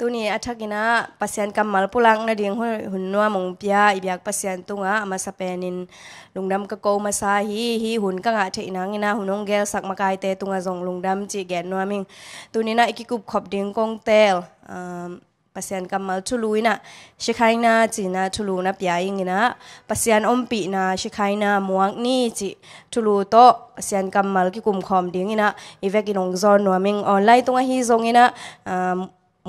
ตัวนี้อัฐกินะปัสยันกำมาลพุลังนะดิ่งหุ่นหุ่นนัวมงพิยาอีบยักปัสยันตุงะมาสเปนินลุงดำกะโกมาซาฮีฮีหุ่นกังาเทนังนะหุ่นงเกลสักมากายเตตุงะจงลุงดำจีแกนนัวมิงตัวนี้นะอีกิกุบขอบดิ่งกงเตลปัสยันกำมาลชุลุยนะชิคายนาจีนะชุลุนะพิยาอิงนะปัสยันอมปีนะชิคายนามวงนี่จีชุลุโตปัสยันกำมาลกิกุมขอมดิ่งนะอีเวกินงจอนนัวมิงออนไลน์ตุงะฮีจงนะ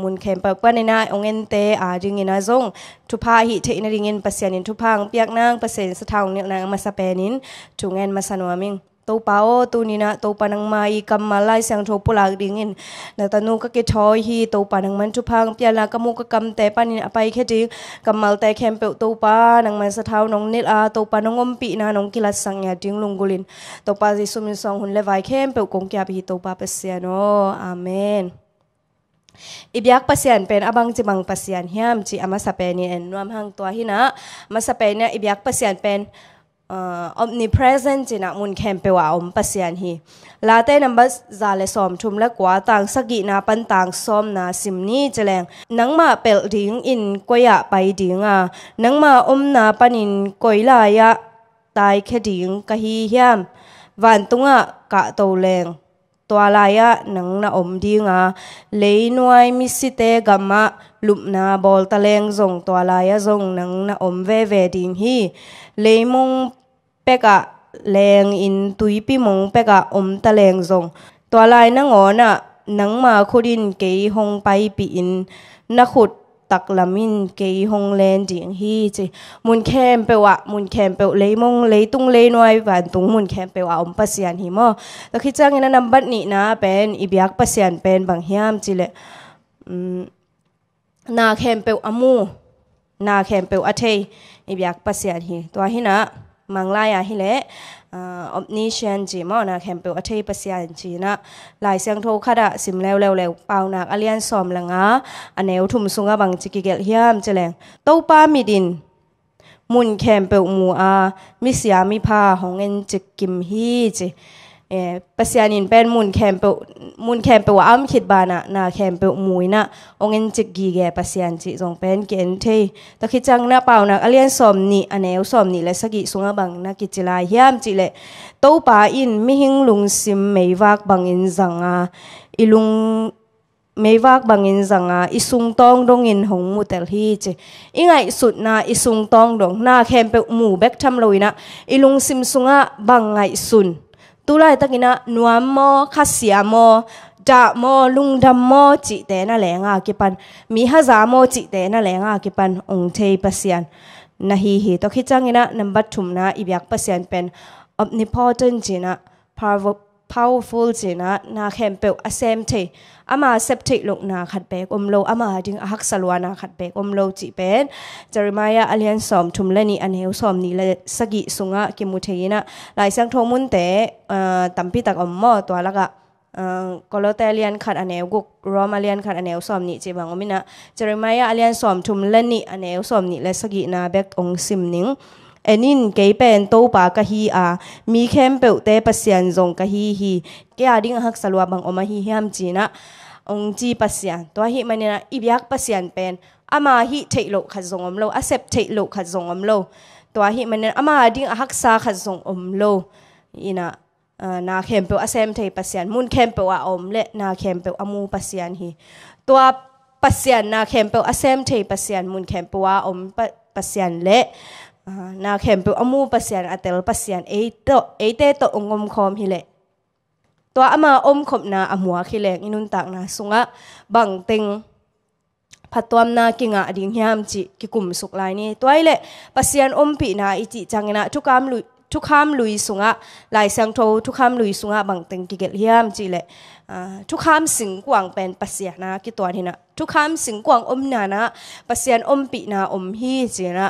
มุนเข็มปักปนในนาองเงินเตอาจิงินาจงทุพาหิเทนริงินปัสยานินทุพังเปียกนางปัร์เซนสะทางเนี่ยนางมาสเปนินจุงเงินมาสนวมิงตัวเปาตูวนี้นะตัวปานังมาอีกำมาไล่เสียงโทปุลากดิ่งินนาตานูก็เกทอยฮีตัวปานังมันทุพังเปียลากมุกกำเตปานินไปแค่จิงกำมาแต่แคมเปลตัวปานังมันสะเทานองเนลอาตัวปานังอมปีนะนองกิลัสังยาดิงลุงกุลินตัวปาจิสุมิสองหุ่นเลวายแคมเปลกงแกบีตัวปาเปเซียโนอาเมนอิบยักปัสยันเป็นอบังจิมังปัสยันเฮียมจีอามาสเปนีเอ็นนวมหังตัวหินะมาสเปนเนียอิบยักปัสยันเป็นออมนิเพรสเซนจินะมุนแคมเปว่าอมปัสยันฮีลาเต้นัมบัสซาเลซอมทุมและกว่าต่างสกินาปันต่างซอมนาซิมนี่จะแรง นังมาเปิลดิงอินกวยะไปดิงอ่ะนังมาอมนาปันินกวยลายะตายแค่ดิงกะฮีเฮียมวันตุงอ่ะกะโตแรงตัวลายะนังนาอมดีงาเลยนวยมิสิเตกมะลุมนาบอลตะเลง่งตัวลายะ่งนังนาอมเวเวดิงฮีเลยมุงเปกะแรงอินตุยปิมงเปกะอมตะเลง่งตัวลายนังอ๋อนะนังมาคุดินเกยหงไปปีอินนักขุดตักละมินเกยฮงเลนจิงฮีจิมุนแคมเปวะมุนแคมเปวเลยมงเลยตุงเลยน้อยหวานตุงมุนแคมเปวะอมปัสยานหิมอแล้คิดจ้างนั้นนำบัดนี่นะ เป็นอิบยักปัสยานเป็นบางเฮียมจิเลนาแคมเปวอมู นาแคมเปวอเทอิบยักปัสยานฮีตัวฮินะมังลายอะฮิเลอบน i s เช e n จีมอนะแคมเปลอเทปเซียนจีนะหลายเสียงโทรคดะสิมแล้วแล้วแล้วเปล่านักอเลียนสอมละงาอันเนวถุมสุงะบังจิกิเกลเฮียมเจแรงเต้าป้ามีดิน มุนแคมเปลมูอามิเสียมิพาของเงินจิกิมฮีจีเอปสียนินเป็นมุนแคมเปมุนแคมเปว่าอ้ำคิดบานะนาแคมเปมุยนะองเงินจิกกีแกปสียนจิจงเป็นเกนเทตะคิจังนาเปล่านะอเลียนสอมนี่อันวสอมนี่และสกิสุงบังนะกิจลายามจิเลโตปาอินมิหิงลุงซิมไม่วักบังอินสังอาอีลุงไม่วักบังอินสังอาอีสุงตองดงอินหงมุเตลฮีจิอีไงสุดนาอีสุงตองดงนาแคมเปหมู่แบกทำลอยนะอีลุงซิมสุงะบังไงสุนตุลาตักินะนวโมขัสเสียโมจาโมลุงดำโมจิเตน่ะแหลงอากิปัน มีฮะจาโมจิเตน่ะแหลงอากิปัน องเทยปเสียนนะฮีฮีตอกิจังินะนัมบัตถุมนะอิบยักปเสียนเป็นอบนิพอจนจินะพาว p o w ฟ r f u จีนะนาเขมเปรอะเซมเทอามาเซปเทลกนาขัดเปกอมโลอามาดึงอักสลวนาขัดเปกอมโลจีเป็นจาริมายาอเลียนสอมทุมเลนีอันเฮลสอมนี่ละสกิสุงะกิมุเทนะ หลายเสียงทงมุนเตะตัมพิตักอมมอตัวละกะกอลแต่เลียนขัดอันเนวกุกรอมอเลียนขัดอันเนวสอมนี่จีบังอมินะจาริมายาอเลียนสอมทุมเลนีอันเฮวสอมนี่ละสกินาเบกองซิมนิงเอ็นินเกยเป็นตัวปากะฮีอามีเข้มเปิดเตปเสียนจงกะฮีฮีแกอดิ้งหักสลัวบังอมาฮีฮิมจีนะ องจีปเสียนตัวฮีมันเนี่ยอีบยักปเสียนเป็นอามาฮีเทโลขัดจงอมโลอาเซปเทโลขัดจงอมโลตัวฮีมันเนี่ะอามาดิ้งหักซาขัดจงอมโลอีน่ะนาเข้มเปิดอาเซมเทปเสียนมุนเข้มเปิดอาอมเละนาเข้มเปิดอามูปเสียนฮีตัวปเสียนนาเข้มเปิดอาเซมเทปเสียนมุนเข้มเปิดอาอมปเสียนเละนาเข็มเปอมูปัสยานอเตลปัสยานเอโตเอเตโตองมคอมฮิเลตัวอมาอมขบนาอหัวคิเลงอินุนตักนาสุงะบังเต็งพัตตัวนากิงะดิงยามจิกิกุมสุกลายนี่ตัวไอเลปัสยานอมปีนาอิจิจังนะทุกคำลุยทุกคำลุยสุงะลายเสียงโททุกคำลุยสุงะบังเต็งกิเกลยามจิเลทุกคำสิงกวางเป็นปัสยนะกี่ตัวนี่นะทุกคำสิงกวางอมนานะปัสยนอมปีนาอมฮีจนะ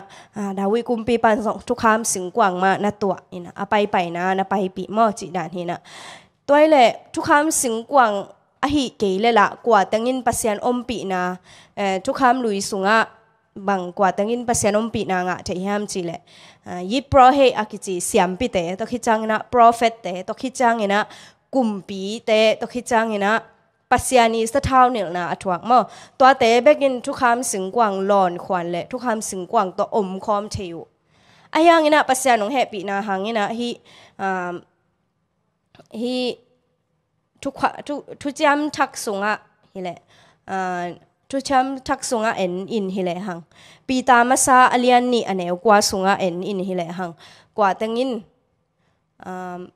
ดาวิกุมปีปันสองทุกคำสิงกวางมาณตัวนี่นะอไปไปนะนาไปปีมอจีดานที่นะตัวเละ ทุกคำสิงกวางอหิเกลละกว่าตั้งินปัสยนอมปีนาทุกคำลุยสุงะบังกว่าตั้งินปัสยนอมปีนางะจะยามจีเลยยิปรปรเฮอากิจิเสียมปิเตตอคิจังนะโปรเฟตเตตอคิจังเนะกลุ่มปีเตะตกิจังเนะปัสยานีสะเท่าเนี่ยนะอถวกมอตัวเตะเบกินทุกคำสิงกว่างหลอนขวันและทุกคำสิงกว่างตัวอมคอมเทวไอายังเนะปัสยานงแฮปีนาหังเนะฮีอ่าฮีทุกทุกทุจามทักสงอะฮิแหละอ่าทุชัมทักสงะเอ็นอินฮิเลหังปีตามาซาอเลียนนี่อันเนวกว่าสงะเอ็นอินฮิเลหังกว่าตังอิน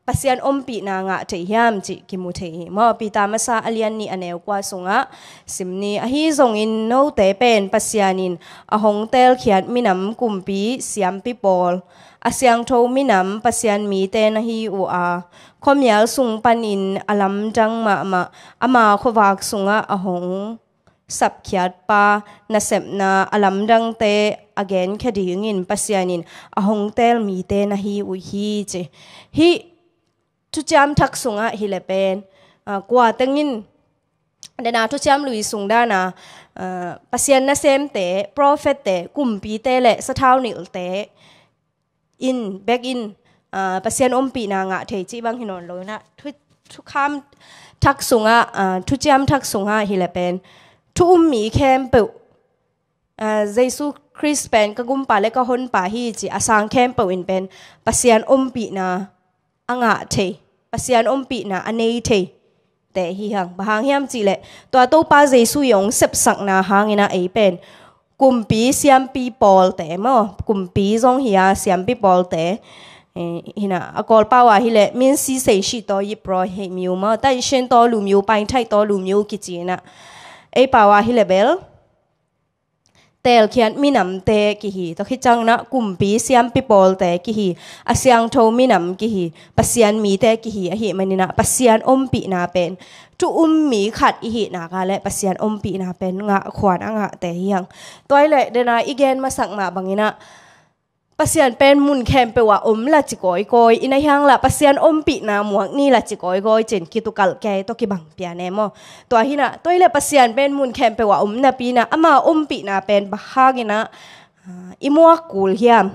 ปัศยานอมปีนางะเทียมจิกิมุเทมอปีตามสาอเลียนนีอเนวกว่าสุงะสิมนีอหิทรงอินโนเตเป็นปัศยานินอหงเตลเขียนมินำกุมปีสยามพิปอลอาเซียงโทมินำปัศยานมีเตนฮิอุอาคมยาสุงปันอินอลัมจังมะมะอมาควากสุงะอหงสับขียดปานาเสพนาอลัมดังเตอเกนคดีงินปัสยานินอหงเตลมีเตนะฮีอุฮีเจฮีทุจามทักสุงะฮิเลเป็นกว่าตั้งินเดนาทุจามลุยสุงด้านาปัสยานนาเซมเตโปรเฟตเตกุมปีเตเลสะท้าวนิลเตอินแบกอินปัสยานอมปีนางะเทจิบังฮินอนลอยนะทุกคำทักสุงะทุจามทักสุงะฮิเลเป็นทุมมีเข้มเปิวอ่าเยซูคริสเป็นก็กุมป่าเล็กก็หนป่าฮีจีอาสังเข้มเปิวอินเป็นปัสยานอมปีนะอ่างะเทปัสยานอมปีนะอันนี้เทแต่ฮีหังบางเฮียมจีเละตัวโตป้าเยซูยงเสบสักนาหางอินะไอเป็นกุมปีเสียมปีปอลแต่เมื่อกุมปีจงเฮียเสียมปีปอลแต่ hina akol pawa hile min si sei shi to yipro he miu ma tai shen to lu miu pain thai to lu miu kichina ไอ้ปาวาฮิเลเบลเตลเขียนมีนำเตกิฮีตอคิดจังนะกุมปีเสียมปิปอลเตกิฮีอาเซียงโทมีนำกิฮีปัสยานมีเตกิฮีอหิมันนี่นะปัสยานอมปีนาเป็นทุอุ้มมีขัดอิหินากาและปัสยานอมปีนาเป็นงะขวานงะแต่ยังตัวเละเดนาอีเกนมาสั่งมาบางอินะปัสยันเป็นมุนแคมเปว่าอมละจิกอยกอยอินายังละปัสยันอมปีนาหมวกนี่ละจิกอยกอยเจนกิตุกัลแกตกิบังเปียเนมอตัวฮินะตัวเลปัสยันเป็นมุนแคมเปว่าอมนาปีนาอามาอมปีนาเป็นบะฮากินะอิมัวกูลเฮียม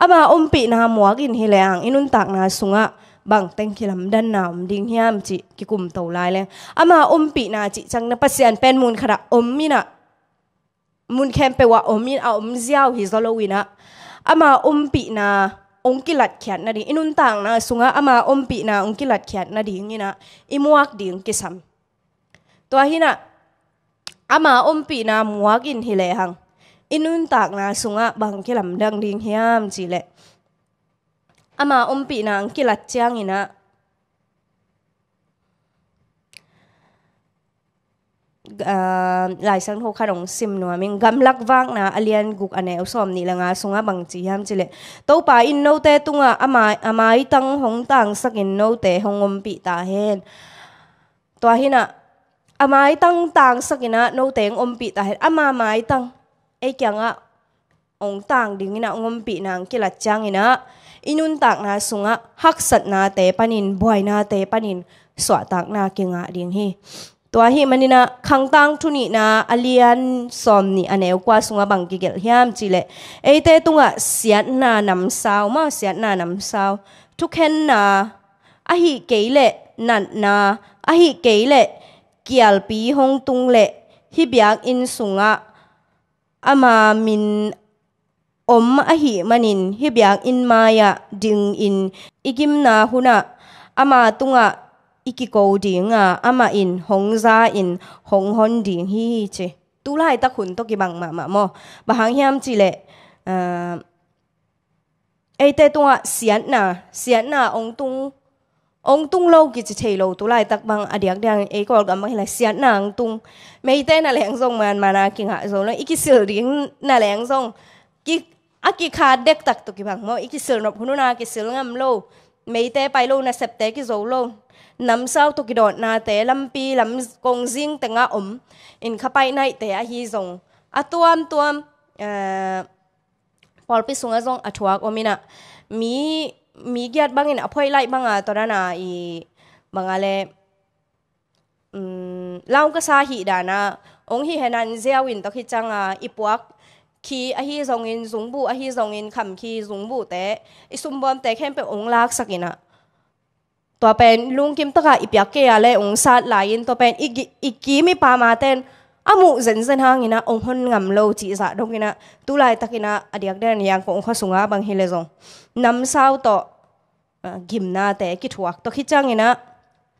อามาอมปีนาหมวกอินเฮเลอังอินุนตักนาสุงะบางเต็งคิลำดันนามดิ้งเฮียมจิกิกุมโตาลายเลยอามาอมปีนาจิจังนะปัสยันเป็นมุนขระอมมินะ mun khem pe wa omin a om ziaw hi zolowina ama pi na ongki lat khiat na di inun tang na sunga ama om pi na ongki lat khiat na di ngina imuak ding kisam to hina ama om pi na muak in hi le hang inun tak na sunga bang kilam dang ding hiam chi le ama om pi na angki lat chiang ina uh, ờ, lai sang tho kharong sim no gam gamlak wak na alian guk à ane usom ni langa sunga bang chi ham chile to à, à pa in no te tunga ama amai tang hong tang sakin no te hongom pi ta hen to hina amai tang tang sakina no teng om pi ta hen ama mai tang e kyanga ong tang dingina ngom pi nang kila changina inun tak na sunga haksat na te panin buai na te panin swa tak na kinga ding hi ตัวหิมันนี่นะขังตั้งทุนี่นะอาเลียนสอมนี่อันเอวกว่าสุงบังกิเกลฮิมจิเลเอเตตุงะเสียนานำสาวมาเสียนานำสาวทุกเห็นนะอาหิเกเลนันนะอาหิเกเลเกียลปีหงตุงเลฮิบยักอินสุงะอามามินอมอาหิมันินฮิบยักอินมายะดิงอินอิกิมนาหุนะอามาตุงะอีกิโกดิงอ่ะอามาอินหงซาอินหงฮอนดิงฮีเจตุลาตะขุนตกิบังมามามอบางยามจิเลเอ่อไอเตตัวเสียนน่ะเสียนน่ะองตุงองตุงโลกิจเทโลตุลาตักบังอเดียกเดียงเอกอลกัมไม่ละเสียนน่ะองตุงไม่เตน่ะแหลงทรงมันมานากิงหะโซนอีกิสิลดิงน่ะแหลงทรงกิอากิขาเด็กตักตกิบังมออีกิสิลนบคุณนากิสิลงําโลไม่เตไปโลนะเซปเตกิโซโลน้ำเศร้าตุกิดดนาเตลำปีลำกงซิงแตงาอมอินเข้าไปในเตอฮีทรงอะตัวมตัวมเอ่อพอลปิสุงอาทรงอะทวักอมินะมีมีเกียรติบางอินอภัยไล่บางอะตอนนั้นอีบางอะไรอืมเล่าก็สาหิดานะองฮีเฮนันเซียวินตะคิจังอะอีปวกขีอฮีทรงอินสูงบุอฮีทรงอินคำขีสูงบุเตะอีสุมบอมเตะแค่เป็นองค์ลักสักอินะตัวเป็นลุงกิมตกะอีพยักเกอยเรองศาลายนตัวเป็นอีกอีกีไม่ปามาเต้นอามูเซนเซนหางินะ องค์นงำโลจีสะดงินะตุลายตะกินะอดียกเดนยังคงข้อสุงาบางฮิเลซงนำสาวต่อกิมนาแต่กิถวักต่อคิดจังงินะ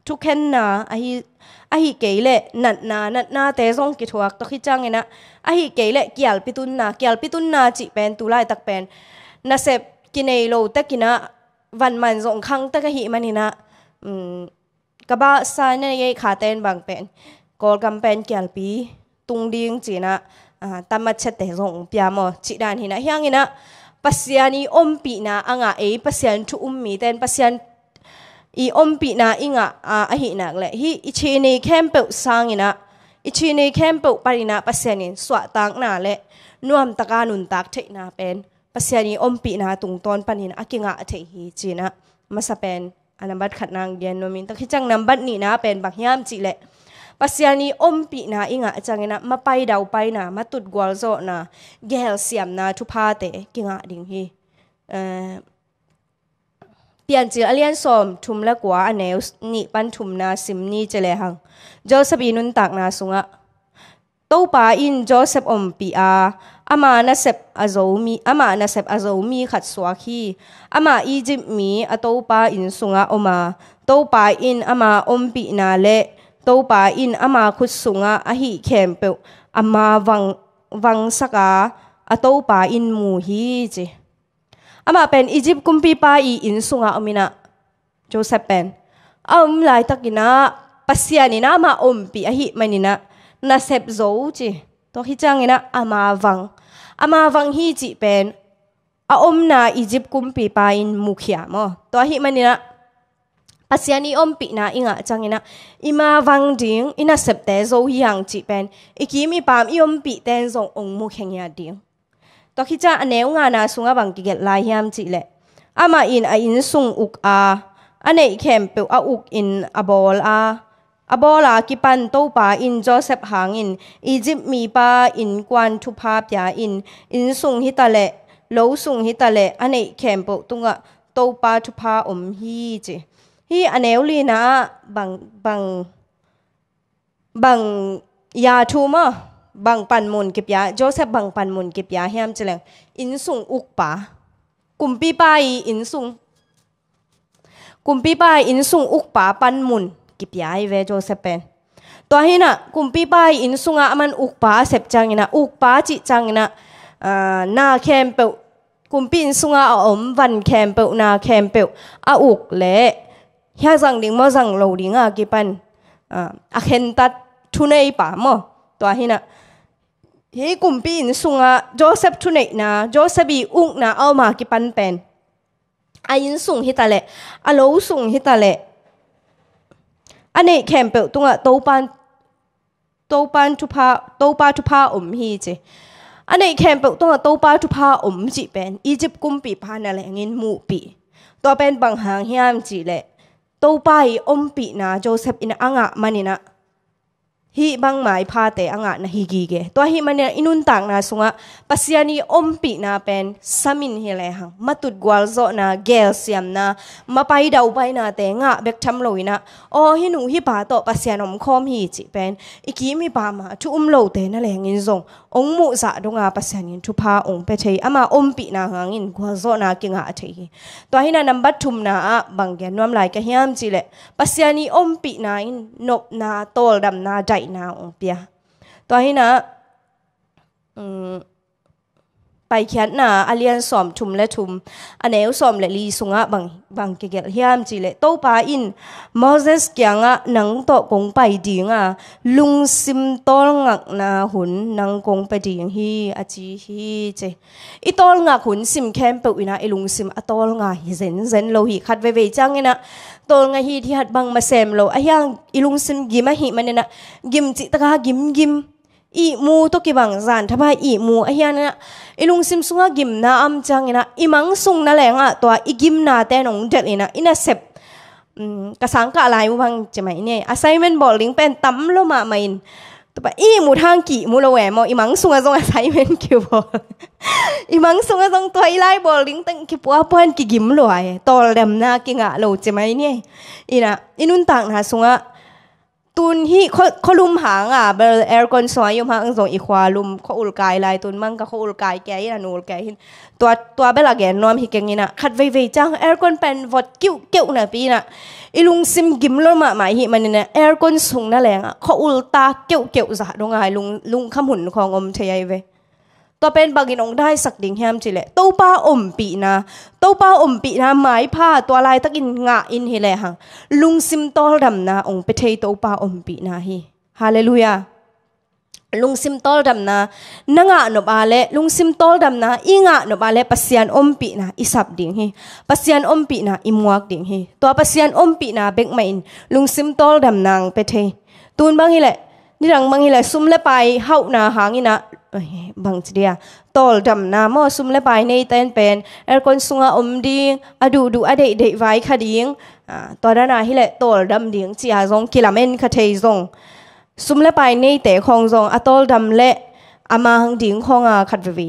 ทุกเห็นนาอหิอหิเกเลนัดนานัดนาแต่ซงกิถวักต่อคิดจังงินะอหิเกเลเกียลปิตุนนาเกียลปิตุนนาจิเป็นตุลายตักเป็นนาเซบกินเอโลตะกินะ วันมันซงคังตะกะหิมันินะกบ้าซานเนี่ยยขาเต้นบางเป็นกอลกำเป็นเกียลปีตุงดิงจีนะตามมาเชตเตรงพยามอจีดานหินะเฮียงหินะปัศยานีอมปีนะอ่างเอปัศยานชุอุมมีเต้นปัศยานอีอมปีนะอิงะอาอหินักแหละฮีอิชีนีเข้มเปิสรางหินะอิชีนีเข้มเปิปารินะปัศยานีสวะตังนาแหละนวมตะกานุนตักเทนาเป็นปัศยานีอมปีนะตุงตอนปานินอากิงอ่ะเทฮีจีนะมาสเป็นอันนนั้บัดขัดนางเย็นโนมินตะีิจังนำบัดนี่นะเป็นบักยามจิแหละปัสยานีอมปีนาอิงะจังนะมาไปเดาไปนะมาตุดกวลโซนะเกลเสียมนาทุพาเตกิงะดิ่งฮีเอ่อเตียนจิอเลียนสมทุมละกว่าอันเนวนี่ปันทุมนาซิมนี่เจเลหังโจสบีนุนตักนาสุงะโตปาอินโจเซปอมปีอาอามานเซบอาโจมีอามานเซบอาโจมีขัดสวากีอามาอีจิมีอาโตปาอินสุงะอมาโตปาอินอามาอมปีนาเลโตปาอินอามาคุดสุงะอหิเขมเปอามาวังวังสกาอาโตปาอินมูฮีจิอามาเป็นอียิปต์กุมปีปาอีอินสุงะอมินะโจเซเปนอามลายตักินะปัสยานินะมาอมปีอหิมันินะนาเซบโจจิตัวฮิจังเนะอามาวังอามาวังฮีจิเป็นอาอมนาอิจิปกุมปีปาอินมุขยามอตัวฮิมันนะปัสยานีอมปีนาอิงะจังเนะอิมาวังดิงอินาเซปเตโซฮิยังจิเป็นอิกิมีปามอิอมปีเตนทรงองมุขยงยาดิงตัวฮิจังอันเนวงานาสุงะวังกิเกตลายยามจิแหละอามาอินอินสุงอุกอาอันเนแคมเปลออุกอินอาบอลอาอโบลากิปันตูปาอินโจเซปหางอินอียิปมีปาอินกวนทุพาปยาอินอินสุงฮิตาเลโลสุงฮิตาเลอันเอกแคมปุตุงะตูปาทุพาอมฮีจิฮีอันเอลีนะบังบังบังยาทูมะบังปันมุนกิปยาโจเซปบังปันมุนกิปยาเฮมจิเลงอินสุงอุกปากุมปีป้าอินสุงกุมปีป้าอินสุงอุกปาปันมุน ki piai ve jo se pen to hina kumpi pai in sunga man ukpa sep changina ukpa chi changina na khem pe kumpi in sunga om van khem pe na khem pe a uk le hia rằng ding mo rằng lo ding a ki pan a khen tat thu nei pa mo to hina hi kumpi in sunga joseph thu nei na joseph bi uk na au ma ki pan pen a in sung hi ta le a lo sung hi ta อันนี้แคมเปลตุงอะตู้ปันตู้ปันทุพาตู้ปาทุพาอมฮีจีอันนี้แคมเปลตุงอะตู้ปาทุพาอมจีเป็นอียิปต์กุมปีพานั่นแลเงินมูปีตัวเป็นบางหางเฮียมจีเลยตัปาปอมปีนะโจเซฟอินอ่างะมันนี่นะฮีบังหมายพาเตอังอาณาฮีกีเกตัวฮีมันเนี่ยอินุนตังนะสุงะปัศยานีอมปีนาเป็นสามินเฮเลหังมาตุดกวาลโซนาเกลเซียมนะมาไปดาวไปนะเตงะเบกทำลอยนะโอ้ฮีหนูฮีป่าโตปัศยานอมคอมฮีจีเป็นอีกีมีป่ามาทุ่มโลเตนั่นแหละงินทงองมุสะดงาปัศยานิชูพาองเปเชยอมาอมปีนาหังอินกวาลโซนากิงอาเชยตัวฮีนั้นนับทุ่มนาบังแกนวมลายกะเฮามจิเลปัศยานีอมปีนาอินนบนาโตลดำนาใจ nào bia tôi hi na ไปเขียนหนาอาเลียนสอมทุมและทุมอันเอวสอมและลีสุงะบางบางเกเกลเฮียมจีเลโต้ปาอินมอเซสเกียงะนังโตกงไปดีงะลุงซิมตอลงักนาหุนนังกงไปดีงฮีอาจีฮีเจอีตอลงักหุนซิมแคมเปวินาไอลุงซิมอตอลงะฮเซนเซนโลหิคัดเวเวจังเงนะตอลงะฮีที่หัดบังมาเซมโลอายังอีลุงซิมกิมะฮีมันเนนะกิมจิตะกากิมกิมอีมูตกิบังจานทบายอีมูเฮียนะอีลุงซิมซุงกิมนาอัมจังนะอีมังซุงนั่นแหละอ่ะตัวอีกิมนาแต่นงเด็ดเลยนะอินาเซบกระสังกะลายวังจะไหมเนี่ยอะไซเมนบอลลิงเป็นตั้มโลมาไม่นตัวไปอีมูทางกี่มูละแหวมอีมังซุงอะจงอ s s i g n น e n คิวบอลอีมังซุงอะจงตัวอีไลบอลลิงตั้งคิปัวปพื่อนกิกิมลอยตอลเดมนากิงอะโลจะไหมเนี่ยอีนะอีนุ่นต่างหาซุงอะตุนฮีเขาเขาลุมหางอ่ะเบลแอร์กอนสวยยมหางส่งอีควาลุมเขาอุลกายลายตุนมั่งก็เขาอุลกายแกยินอนลแกยินตัวตัวเบลาแกนนอมฮิเกงินะขัดเวเวจังเอร์กอนเป็นวอดกิ้วเกิ้วนะพี่นะอีลุงซิมกิมลมะหมายฮิมันเนี่ยเอร์กอนสูงนั่นแหละเขาอุลตาเกี้วเกิ้วซะดงไงลุงลุงขมุนของอมเทยเวตัวเป็นบางอินองได้สักดิ่งแฮมจิเลตู้ป้าอมปีนะตู้ป้าอมปีนะไม้ผ้าตัวลายตักอินงะอินเฮเลหังลุงซิมตอลดำนะองไปเทตู้ป้าอมปีนะฮีฮาเลลูยาลุงซิมตอลดำนะนังะนบาเลลุงซิมตอลดำนะอิงะนบาเลปัสยานอมปีนะอิสับดิ่งฮีปัสยานอมปีนะอิมวักดิ่งฮีตัวปัสยานอมปีนะเบกไม่นลุงซิมตอลดำนางไปเทตูนบางฮีเลนี่รังมังอีละซุ่มเลไปเฮานาหางอีนะบางเดียตอลดำนามอซุ่มเลไปในเต้นเป็นเอรคนสุงอมดิงอดูดูอเดเดไว้คดิงตอนนั้นฮิเลตอลดำดิงจีอาซงกิลาเมนคาเทยซงซุ่มเลไปในเตคองซงอตอลดำเละอามาหังดิงคองอาคัดเววี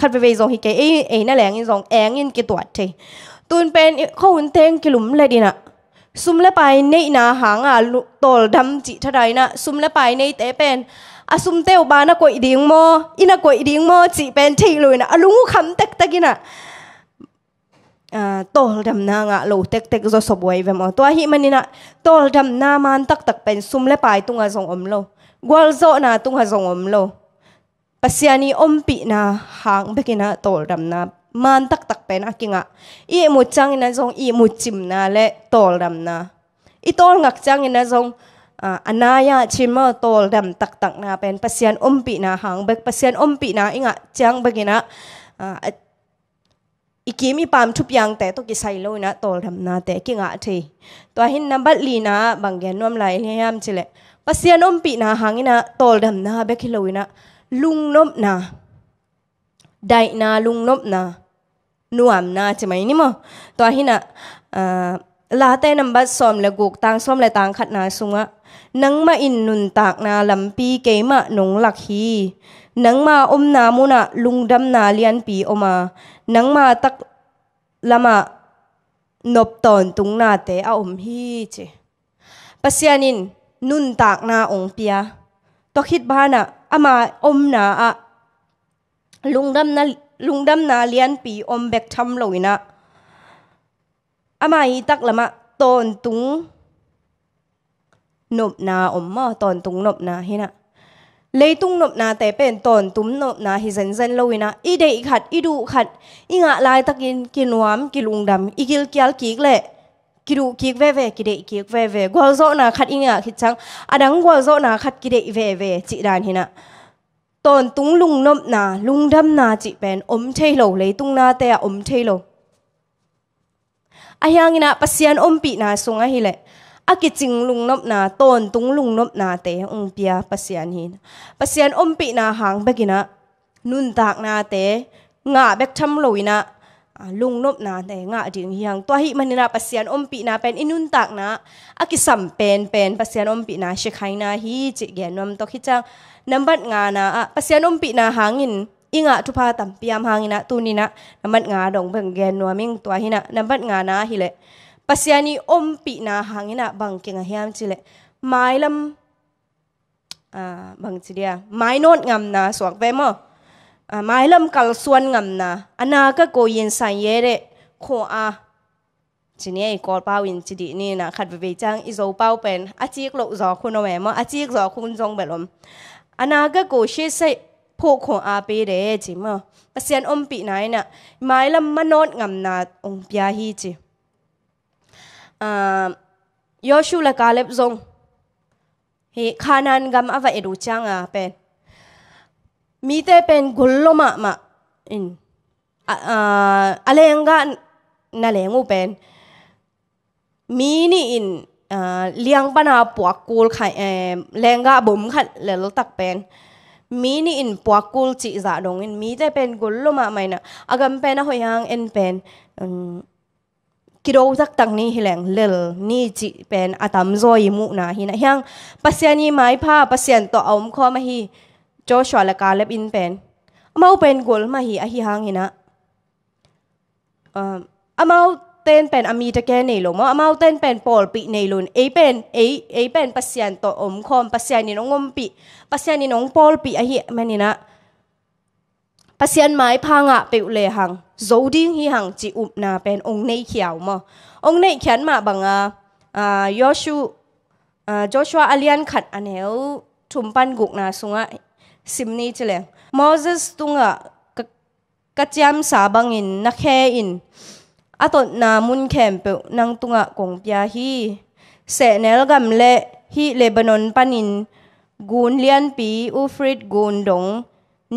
คัดเวีซงฮิเกเอเอนั่นแหละอินซงแองอินกิตวัดเทตุนเป็นข้อหุ่นเตงกิลุมเลยดีนะซุมเลไปในนาหางอ่ะตอลดำจิทไรนะซุมเลไปในเตเป็นอาซุมเตวบานะกวยดิงโมอินะกวยดิงโมจิเป็นทีเลยนะอลุงคำเต็กเต็กินะตอลดำนาง่ะโลเต็กเต็กจะสบวยเวมอตัวหิมันิี่นะตอลดำนามันตักตักเป็นซุมเลไปตุงอารงอมโลวอลโซนาตุงอารงอมโลปัสยานีอมปีนาหางเบกินะตอลดำนา man tak tak pen akinga i mu chang ina zong i mu chim na le tol dam na i tol ngak chang ina zong anaya chima tol dam tak tak na pen pasian ompi na hang bek pasian ompi na inga chang bagina ikim i pam thup yang te to ki sai lo na tol dam na te kinga the to hin number li na banggen nom lai le yam chile pasian ompi na hangina tol dam na bek hiloina lungnom na dai na lungnom na นูอนาจะไหมนี่มตัวหินะลาเต้นำบัดซอมและกุกตางซอมและตางขัดนาสุงะนังมาอินนุนตากนาลำปีเกมะนงหลักฮีนังมาอมนามุนะลุงดำนาเลียนปีออกมานังมาตักละมานบตอนตุงนาเตออมฮีเจปัศยานินนุนตากนาองเปียตัวคิดบ้านะอามาอมนาอะลุงดำนาลุงดำนาเลียนปีอมแบกทำลอยนะอามาอีตักละมะตอนตุงนบนาอมมอตอนตุงนบนาเฮนะ เลยตุงนบนา แต่เป็นตอนตุ้มนบนาฮิเซนเซนลอยนะ อีเดอีขัดอีดูขัดอีงะลายตะกินกินวามกิลุงดำอีกิลกิลกิกเละกิดูกิกเวเวกิเดกิกเวเวกัวโซนาขัดอีงะคิดชังอดังกัวโซนาขัดกิเดเวเวจิดานเฮนะ tồn tung lung nộp na lung đâm na chỉ bèn ôm chay lâu lấy tung na tè ôm chay lâu lầu ahyang ina pasian ôm bị na sung a hi lệ aki ching lung nộp na tồn tung lung nộp na tè ung pia pasian hin pasian ôm bị na hàng begina nun tak na tè ngã bek chăm lầu ina ลุงนบนาแต่งะดิ่งเฮียงตัวหิมันนาปเสียนอมปีนาเป็นอินุนตักนะอากิสัมเป็นเป็นปเสียนอมปีนาเชคไหนาฮีจิเกนวมตอกิจังนัมบัดงานะปเสียนอมปีนาหางินอิงะทุพาตัมปียามหางินะตูนีนะนัมบัดงาดงเบ่งแกนวมิงตัวหินะนัมบัดงานะฮิเลปเสียนีอมปีนาหางินะบังเกงเฮียมจิเลไม้ลำอ่าบังจิเดียไม้โนดงามนาสวกเวมอมาใหเ่มกัลส่วนงมนะอันนาก็โกยินสัยเยเดขออาจีนี้กอลเป้าอินจีดีนี่นะขัดไปจ้างอีโซเป้าเป็นอาจีกหลกจอคุณเอาแม่มาอาจีกจอคุณจงแบบลมอันนาก็โกเชใเ่พวกของอาเปเดจิมะเปเซียนอมปีไหนน่ะหมายลำมโนดงมนาองพยาฮีจิยอชูละกาเล็บจงเฮคานันกำอวัยดูจังอาเป็นมีแต่เป็นกุลลมะมาอินอะไรยังกะนั่นแหละงูเป็นมีนี่อินเลี้ยงปนาปวกกูลไข่แรงกะบุ๋มขัดเลลตักเป็น มีนี่อินปวกกูลจิจาดงอิน มีแต่เป็นกุลลมาไม่นะอากัมเป็นอะหอยังเอ็นเป็นกิโลสักตั้งนี้ฮิแหลงเลลนี่จิเป็นอาตมโซยมุนาฮินะยังปัสยานีไม้ผ้าปัสยานต่ออมข้อมาฮีโจชัวและกาเลบอินเป็นมาอุเป็นกลมาฮีอะฮีฮังหนะอามาเต้นเป็นอามีตะแกนในลมอามาเต้นเป็นปอลปีในลุนเอเป็นเอเอเป็นปัสยันตัวอมคอมปัสยันนี่น้องอมปีปัสยันนี่น้องปอลปีอะฮีแม่นี่นะปัสยันไม้พังอะเปิวเลหังโจดิ้งฮีหังจิอุบนาเป็นองค์ในเขียวมอองค์ในเขียนมาบังอาอ่ายชูอ่าโจชัวอาเลียนขัดอันเหวถุมปันกุกนาสุงะสิมนี้เจลยมอสตุงะกัจามสาบังอินนักเฮอิน อตดนามุนแขมเปนังตุงะกงยาฮีเสเนลกัมเลฮีเลบานอนปานินกูนเลียนปีอูฟริดกูนดง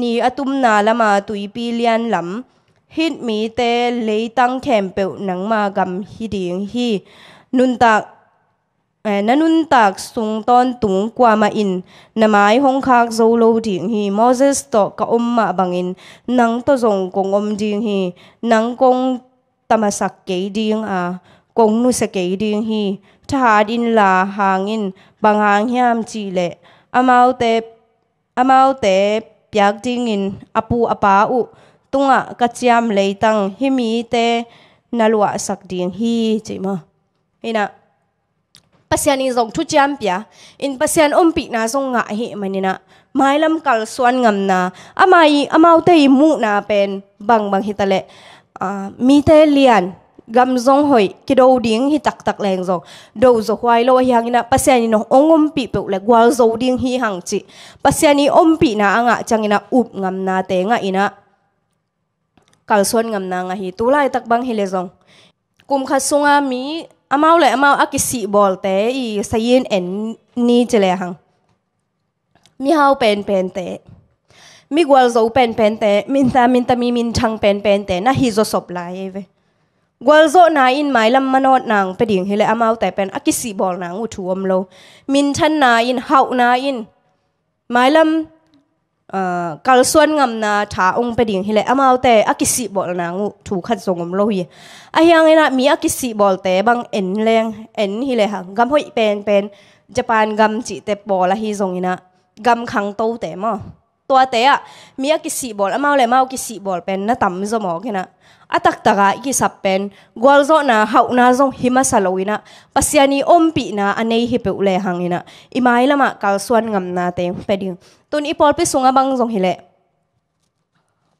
นีอตุมนาละมาตุยปีเลียนลำฮิตมีเตเลยตั้งแขมเปนังมากัมฮิดิงฮีนุนตัก sung sungton tung kwa ma in namai hongkhak zolo ding hi Moses to ka omma bangin nang to zong kong om ding hi nang kong tamasak ke ding a à. kong nu sa ke ding hi thad in la hangin banghang hiam chi le amau te amau te piak ding in apu apa u tunga kachiam leitang himi te nalwa sak ding hi chima ina pasian in zong thu cham pia in pasian om pi na zong nga hi manina mai lam kal suan ngam na amai amau te mu na pen bang bang hitale ah, mi te lian gam zong hoi ki do ding hi tak tak leng zong do zo hwai lo hi hangina pasian no ongom pi pe le gwal zo ding hi hang chi pasian i om pi na anga changina up ngam na te nga ina kal suan ngam na nga hi tulai tak bang hi le zong kum kha sunga mi อามาเลยอามาอักิสีบอลเตอีสายนเอ็นนี่เจเลยหังมีเฮาเป็นเป็นเตมีกวลโซเป็นเป็นเตมินตามินตามีมินชังเป็นเป็นเตน่าฮิโซสบลายเว้กวลโซนายอินหมายลำมโนดนางไปดิ่งเฮเลยอามาแต่เป็นอักิสีบอลนางอุทวมโลมินชันนายอินเฮานายอินหมายลำกาลส่วนงามนาทาองไปดิ่งฮิเลอามาเอาแต่อากิสิบอลนางูถูกขัดสงงมโลฮีอายังไงนะมีอากิสิบอลแต่บางเอ็นแรงเอ็นฮิเลฮะกำพอยเป็นเป็นญี่ปุ่นกำจิแต่บอลละฮีสงอินะกำขังโตแต่มอตัวแต่ะมีอากิสิบอลอามาเลยมาอากิสิบอลเป็นนะต่ำสมองแค่นะอตักตะกาอีสับเป็นกวลโซน่าฮาวนาซงฮิมาซาลวินะปัสยานีอมปีน่าอันเนยฮิเปอุเลหังินะอิมาเอลมากาลสวนงามนาเตงเปดิงตุนอีพอลปิสุงบังซงฮิเล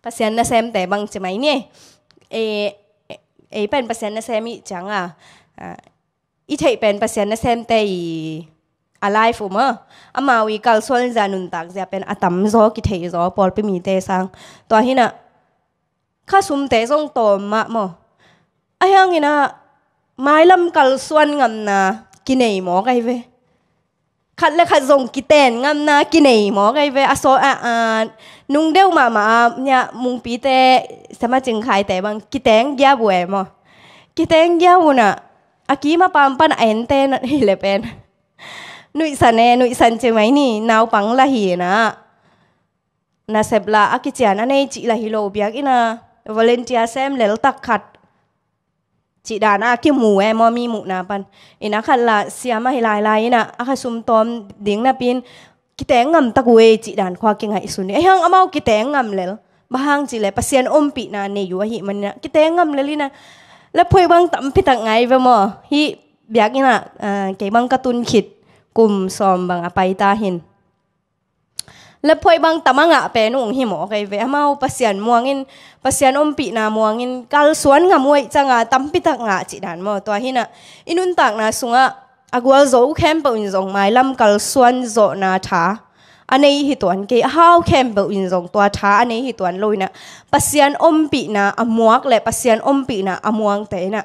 ปัสยานนาเซมเต่บังจะมหมเนี่ยเอเอเป็นปัสยานนาเซมิจังอ่ะอิเทเป็นปัสยานนาเซมเตยอะไรฟูมะอามาวีกัลส่วนจานุนตักจะเป็นอตัมโซกิเทโซปอลไปมีเตซังตัวที่นะข้าสุมเตจงตอมมะมอไอ้ยังไงนะไม้ลำกัลส่วนงำนะกินไอหมอไงเวขัดเลยขัดจงกิเตนงำนะกินไอหมอไงเวอโซอาอานุ่งเดี่ยวมามาเนี่ยมุงปีเตสมาจึงขายแต่บางกิแตงยาบวยมอกิแตงยาบุน่ะอากีมาปามปันเอ็นเตนฮิเลเป็นนุยสันเนนุยสันเจไหมนี่นาวปังละหีนะนาเซบลาอากิเจียนอันนี้จิละฮิโลเบียกอินา volunteer xem lel tak khat chị đã na cái mù em mò mi mù na pan ina khát là xem mà lại lại na ác sum tom tiếng na pin cái tiếng ngầm tắc quê chị đàn khoa kinh hại suni ai hang amau cái tiếng ngầm lel bà hang chị lệ pasien ôm bị na nè yu hi mình na cái tiếng ngầm lel na lệ phơi băng tắm phi tặng ngay về mò hi biak ina cái băng cartoon khít cùng xòm bằng apai ta hin le phoi bang tamanga pe nong hi mo kai ve amao pasian muangin pasian ompi na muangin kal suan nga muai changa tampi tak nga chi dan mo to hina inun tak na sunga agwal zo khem in zong mai lam kal suan zo na tha anei hi tuan ke how khem pa in zong to tha anei hi tuan loina pasian ompi na amuak le pasian ompi na amuang te na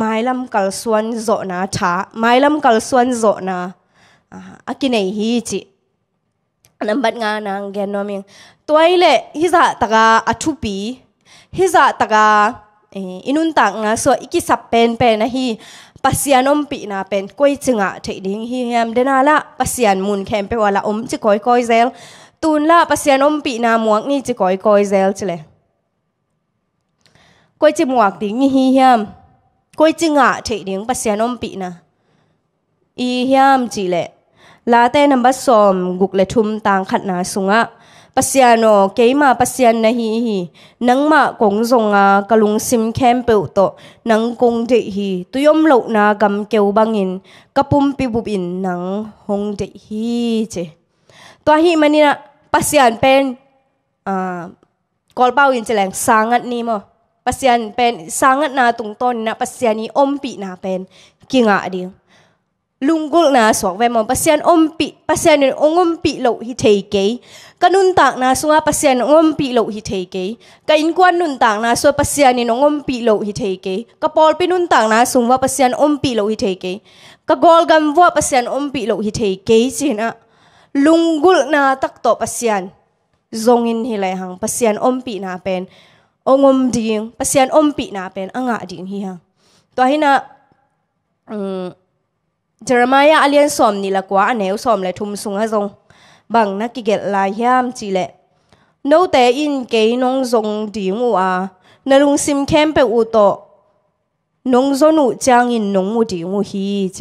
mai lam kal suan zo na tha mai lam kal suan zo na akinei hi chi nambat nga nang genom yang toile hiza taka athupi hiza taka eh, inunta nga so iki sapen pe na hi pasianom pi na pen koi chinga theiding hi hem denala pasian mun khem pe wala om chi koi koi zel tun la pasianom pi na muak ni chi koi koi zel chile koi chi muak ding hi hem koi chinga theiding pasianom pi na i hem chile ลาเต้นับัสซอมกุกเลทุมต่างขัดนาสุงะปัสยานอเกยมาปัสยานนะฮีฮีนังมะกงจงอากะลุงซิมแคมเปิลโตนังกงเดฮีตุยมโลนากำเกวบังอินกะปุมปิบุบอินนังฮงเดฮีเจตัวฮีมันนี่นะปัสยานเป็นอ่ากอลเป้าอินเจแหงสางัดนี่มอปัสยานเป็นสางัดนาตุงต้นนะปัสยานีอมปีนาเป็นกิงอะเดียว lung gok na sok ve mon pasian om pi pasian ni ongom pi lo hi thei ke kanun tak na sunga pasian ongom pi lo hi thei ke ka in kwan nun tak na so pasian ni ongom pi lo hi thei ke ka pol pi nun tak na sung wa pasian om pi lo hi thei ke ka gol gam wa pasian om pi lo hi thei ke china lunggul na tak to pasian zongin hi lai hang pasian om pi na pen om ding pasian om pi na pen anga ding hi hang to hina um, mm, จรมายาอเลียนสอมนี่ละกว่าอเนวสอมเลยทุมสุงฮะจงบังนักกิเกตลายยามจีเละโนแต่อินเกยนงจงดีงูอานลุงซิมเข้มไปอุตโตนงจนุจางอินนงมูดีงูฮีเจ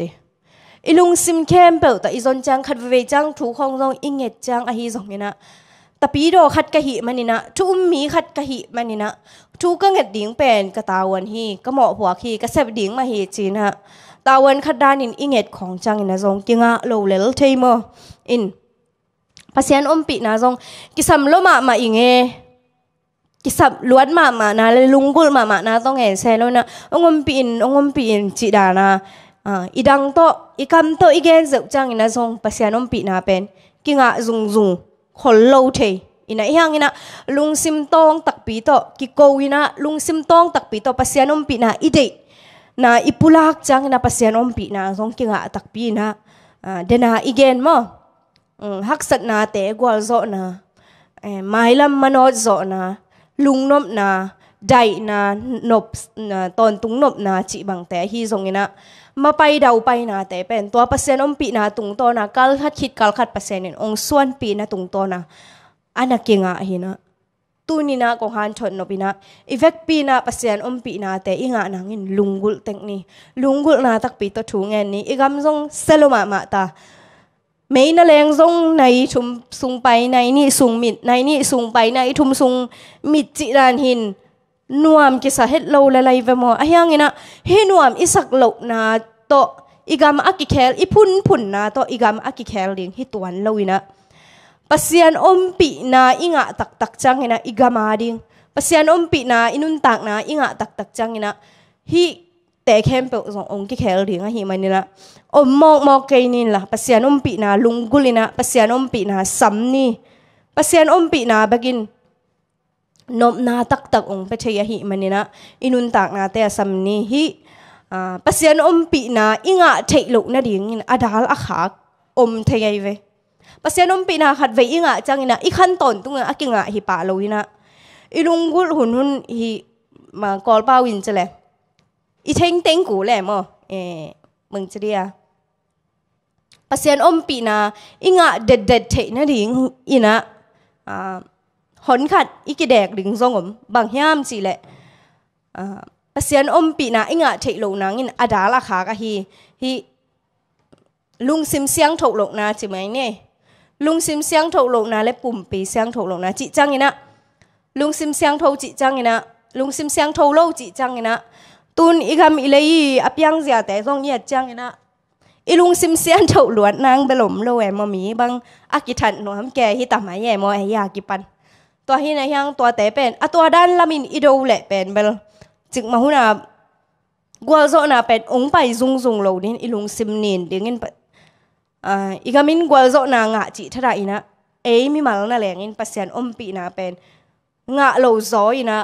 อีลุงซิมเข้มเปิลแต่อีจนจางขัดเวจางถูของจงอิงเงจางอฮีจงนี่นะแต่ปีโดขัดกะหิมันนี่นะทุ่มมีขัดกะหิมันนี่นะทุก็เงดดิ่งเป็นกระตาวันฮีก็เหมาะหัวขีก็เสบดิ่งมาฮีจีนะตาวันขัดด้านอินอิงเอ็ดของจังอินนะจงกิงะโลเลลเทมออินภาษาอมปีนะจงกิสัมโลมามาอิงเอกิสับล้วนมามานะเลยลุงกุลมามานะต้องเห็นเซลนะองมปีอินองมปีอินจิดานะอ่าอีดังโตอีคำโตอีเกนเจ้าจังอินนะจงภาษาอมปีนะเป็นกิงะจงจงคนโลเท ina ihang ina lung simtong takpito kikowina lung simtong takpito pasyanom pina idate na ipulak chang na pasyan ompi na song kinga atakpi na uh, ah, dena igen mo um, mm, haksak na te gwal zo na eh, mahilam manod zo na lungnop na dai na nop na ton tung nop na chi bang te hi song ina mapay dau pay na te pen tua pasyan ompi na tung to na kalhat kit kalkat pasyanin ong suan pi na tung to na anak kinga hina ตูนีนาก็หันชนนบินะอีเวกปีนาพัศยนอมปีนาแต่อีงาหนังอินลุงกุลเทคนี่ลุงกุลนาตักปีตถุงเงินนี่อีกำทรงเซลมามาตาไม่นาแรงซรงในชุมสุงไปในนี่สุงมิดในนี่สุงไปในทุมสุงมิดจีรานหินนวมกิสาเหตุโลละไยเวมอไอยังไงนะเฮนวมอิสักโลนาโตอีกมอักกิเคลอีพุนพุนนาโตอีกมอักกิเคลเลี้ยงให้ตัวนัเลวินะ Pasian ompi na inga tak tak chang ina igamaring. Pasian ompi na inuntak na inga tak tak chang ina hi te khem pe zong ong ki khel ringa hi manila. Om mok mok ke nin la pasian ompi na lungulina pasian ompi na samni. Pasian ompi na bagin nom na tak tak ong pe cheya hi manina inuntak na te samni hi pasian ompi na inga theilo na ding in adal akha om theyai ve ปัศยนุ่มปีนาขัดไว้อิงะจังอินะอีขั้นตนตุงอ่ะกิ่งอ่ะฮิปาโลวินะอีลุงกุลหุ่นหุ่นฮิมากอลป้าวินจะเลยอีเชงเต็งกูเลยมอ่เอ๋มึงจะเรียปัศยนุ่มปีนาอิงะเด็ดเด็ดเทน่ะดิงอินะอ่าหอนขัดอีกเด็กดิึงทงผมบางแามสิเลยอ่าปัศยนุ่มปีนาอิงะเทโลนังอินอดาลาขากะฮีฮีลุงซิมเสียงถกโลกนะใช่ไหมเนี่ยลุงซิมเสียงถูกลงนะและปุ่มปีเสียงถูกลงนะจิจังอีนะลุงซิมเสียงถูกจิจังอีนะลุงซิมเสียงถูกโลจิจังอีนะตุนอีกคำอีเลยอับยังเสียแต่ต้องเยียดจังอีนะอีลุงซิมเสียงถูกหลวนนางเบลมโลแอมมีบางอากิทันหนูทำแก่ีิตามาแย่มอไอยากิปันตัวทีนะยังตัวแต่เป็นอตัวด้านละมินอีโดแหละเป็นเบลจึงมาหุนากัวโซนาเป็นองไปซุงซุงโลนี่อีลุงซิมเนียนเดี๋ยวเงินอีกามินกวาโจนางะจิทรายนะเอ้มีมาลนะแหลงินปัสยนอมปีนะเป็นงะโลโซอินะ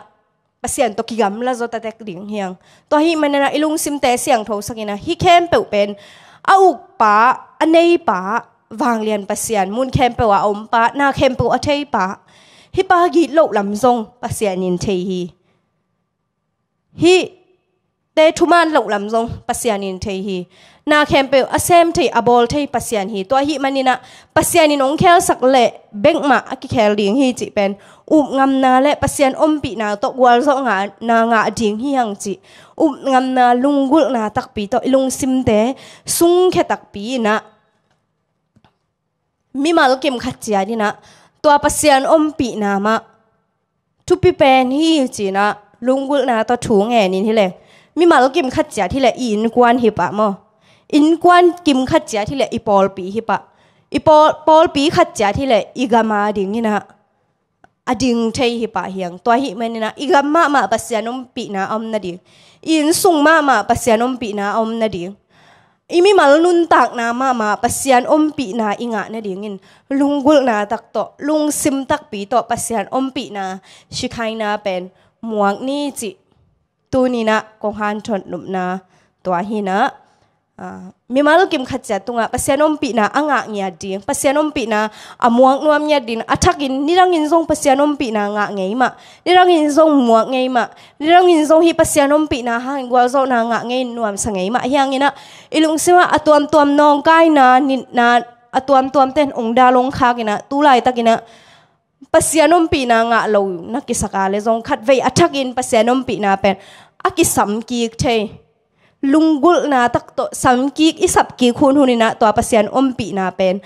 ปัสยันตกิกรรมละโจตะเตกดิ่งเฮียงตัวฮีมันนะอิลุงซิมเตเสียงโทสักินะฮีเข้มเปิวเป็นอาอุกปะอันเนยปะวางเรียนปัสยนมุนเข้มเปิวอมปะนาเข้มเปิวอเทยปะฮีปากีโลกลำทรงปัสยนินเทฮีฮีเตทุมานโลกลำทรงปัสยนินเทฮีนาเคมเปอเซมที่อบอลที่ปัสยานฮีตัวฮีมันนี่นะปัสยานินองเคลสักเละเบ่งมาอักิเคลดิงฮีจิเป็นอุบงามนาเละปัสยานอมปีนาตกวัลสงานางาดิงฮียังจิอุบงามนาลุงกุลนาตักปีตวลุงซิมเตซุงแค่ตักปีนะมีมาลกิมขัดเจียนี่นะตัวปัสยานอมปีนามะทุปีเป็นฮีจีนะลุงกุลนาตัวถุงแงนี่ที่เลยมีมาลกิมขัดเจียที่เลยอินกวนฮิปะมออินกวนกิมขัดเจียที่เลยอีปอลปีฮิปะอีปอลปอลปีขัดเจียที่เลยอีกามาดิ่งนี่นะอดิ่งใช่ฮิปะเฮียงตัวฮิมันนะอีกามามาปัสยานมปีนะอมนาดิ่งอินสุงมามาปัสยานมปีนะอมนาดิ่งอิมิมาลนุนตักนามามาปัสยานอมปีนะอิงะนาดิ่งินลุงกุลนาตักโตลุงซิมตักปีโตปัสยานอมปีนะชิคายนาเป็นหมวกนี่จิตูนีนะกงฮันชนนุมนะตัวฮินะ mi mal kim khatcha tunga pasianom pi na anga nya ding pasianom pi na amuang nuam nya din athakin nirang in zong pasianom pi na nga ngei ma nirang in zong muak ngei ma nirang in zong hi pasianom pi na ha gwal zo na nga ngei nuam sa ngei ma hiang ina ilung siwa atuam tuam nong kai na ni na atuam tuam ten ong da long kha kina tu lai takina pasianom pi na nga lo na kisaka le zong khat vei athakin pasianom pi na pen akisam ki thei lunggul na tak to samki isap ki khun hunina to pasian ompi na pen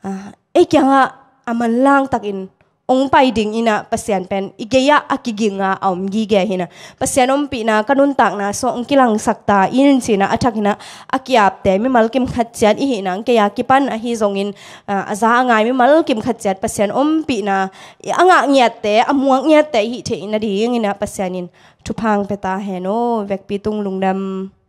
ah, e kya nga aman lang takin ong pai ding ina pasian pen igeya akiginga om gige hina pasian ompi na kanun tak na so ong kilang sakta in sina athakina akiap te mi malkim khatchian i hina keya kipan a hi zongin ah, aza angai mi ompi na anga ngiat te amuang ngiat te hi the ina ding ina pasianin thupang peta tung lungdam